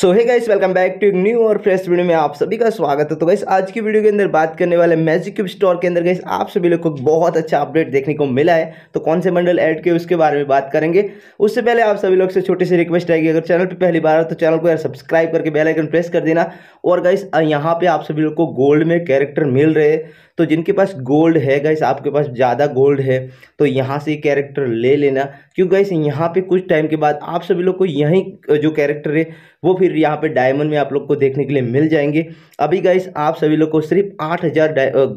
सो है guys welcome back to new और fresh video में आप सभी का स्वागत है तो गाइस आज की वीडियो के अंदर बात करने वाले मैजिक क्यूब स्टोर के अंदर गाइस आप सभी लोग को बहुत अच्छा अपडेट देखने को मिला है तो कौन से बंडल ऐड किए उसके बारे में बात करेंगे उससे पहले आप सभी लोग से छोटी सी रिक्वेस्ट आएगी अगर चैनल पर पहली बार तो चैनल को यार सब्सक्राइब करके बेलाइकन प्रेस कर देना और गाइस यहाँ पर आप सभी लोग को गोल्ड में कैरेक्टर मिल रहे तो जिनके पास गोल्ड है गाइस आपके पास ज़्यादा गोल्ड है तो यहाँ से कैरेक्टर ले लेना क्योंकि गाइस यहाँ पे कुछ टाइम के बाद आप सभी लोग को यहीं जो कैरेक्टर है वो फिर यहाँ पे डायमंड में आप लोग को देखने के लिए मिल जाएंगे अभी गाइस आप सभी लोग को सिर्फ आठ हज़ार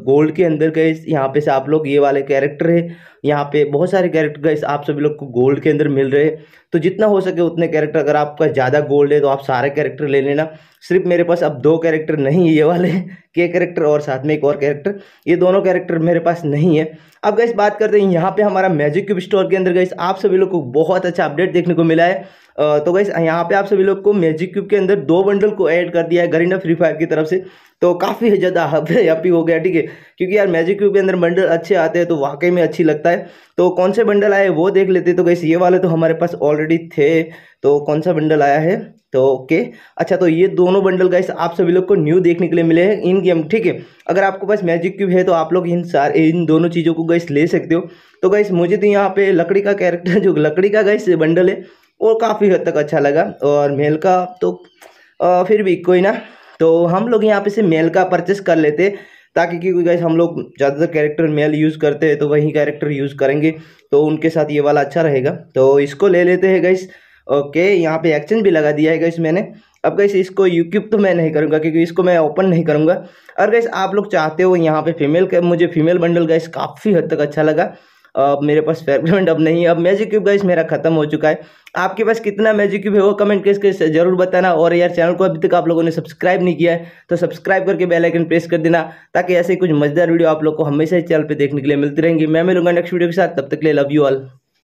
गोल्ड के अंदर गाइस यहाँ पे से आप लोग ये वाले कैरेक्टर है यहाँ पे बहुत सारे कैरेक्टर आप सभी लोग को गोल्ड के अंदर मिल रहे हैं तो जितना हो सके उतने कैरेक्टर अगर आपका ज़्यादा गोल्ड है तो आप सारे कैरेक्टर ले लेना सिर्फ मेरे पास अब दो कैरेक्टर नहीं है ये वाले के कैरेक्टर और साथ में एक और कैरेक्टर ये दोनों कैरेक्टर मेरे पास नहीं है अब गाइस बात करते हैं यहाँ पे हमारा मैजिक क्यूब स्टोर के अंदर गाइस आप सभी लोग को बहुत अच्छा अपडेट देखने को मिला है तो गैस यहाँ पे आप सभी लोग को मैजिक क्यूब के अंदर दो बंडल को ऐड कर दिया है गरीना फ्री फायर की तरफ से तो काफ़ी ज़्यादा हैप्पी हो गया ठीक है क्योंकि यार मैजिक क्यूब के अंदर बंडल अच्छे आते हैं तो वाकई में अच्छी लगता है तो कौन से बंडल आए वो देख लेते तो कैसे ये वाले तो हमारे पास ऑलरेडी थे तो कौन सा बंडल आया है तो ओके अच्छा तो ये दोनों बंडल गाइस आप सभी लोग को न्यू देखने के लिए मिले हैं इन गेम ठीक है अगर आपके पास मैजिक क्यूब है तो आप लोग इन सारे इन दोनों चीज़ों को गाइस ले सकते हो तो गाइस मुझे तो यहाँ पे लकड़ी का कैरेक्टर जो लकड़ी का गाइस बंडल है वो काफ़ी हद तक अच्छा लगा और मेल का तो आ, फिर भी कोई ना तो हम लोग यहाँ पे से मेल का परचेस कर लेते ताकि क्योंकि गैस हम लोग ज़्यादातर कैरेक्टर मेल यूज़ करते हैं तो वही कैरेक्टर यूज़ करेंगे तो उनके साथ ये वाला अच्छा रहेगा तो इसको ले लेते हैं गैस ओके यहाँ पे एक्शन भी लगा दिया है गैस मैंने अब गैस इसको यूक्यूब तो मैं नहीं करूँगा क्योंकि इसको मैं ओपन नहीं करूँगा और गैस आप लोग चाहते हो यहाँ पर फीमेल का मुझे फीमेल बंडल गैस काफ़ी हद तक अच्छा लगा अब मेरे पास फेयर अब नहीं है अब मैजिक क्यूब गाइस मेरा खत्म हो चुका है आपके पास कितना मैजिक क्यूब है वो कमेंट करके जरूर बताना और यार चैनल को अभी तक आप लोगों ने सब्सक्राइब नहीं किया है तो सब्सक्राइब करके बेल आइकन प्रेस कर देना ताकि ऐसे कुछ मजेदार वीडियो आप लोग को हमेशा ही चैनल पर देखने के लिए मिलती रहेंगी मैं मिलूंगा नेक्स्ट वीडियो के साथ तब तक ले लव यू ऑल